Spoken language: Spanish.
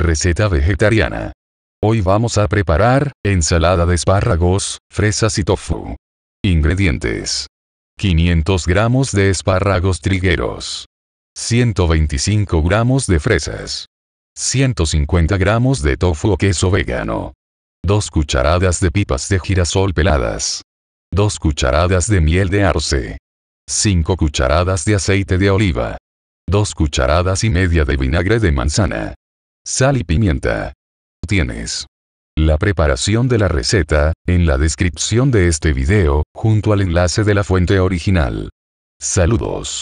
Receta vegetariana. Hoy vamos a preparar ensalada de espárragos, fresas y tofu. Ingredientes. 500 gramos de espárragos trigueros. 125 gramos de fresas. 150 gramos de tofu o queso vegano. 2 cucharadas de pipas de girasol peladas. 2 cucharadas de miel de arce. 5 cucharadas de aceite de oliva. 2 cucharadas y media de vinagre de manzana sal y pimienta. Tienes la preparación de la receta, en la descripción de este video, junto al enlace de la fuente original. Saludos.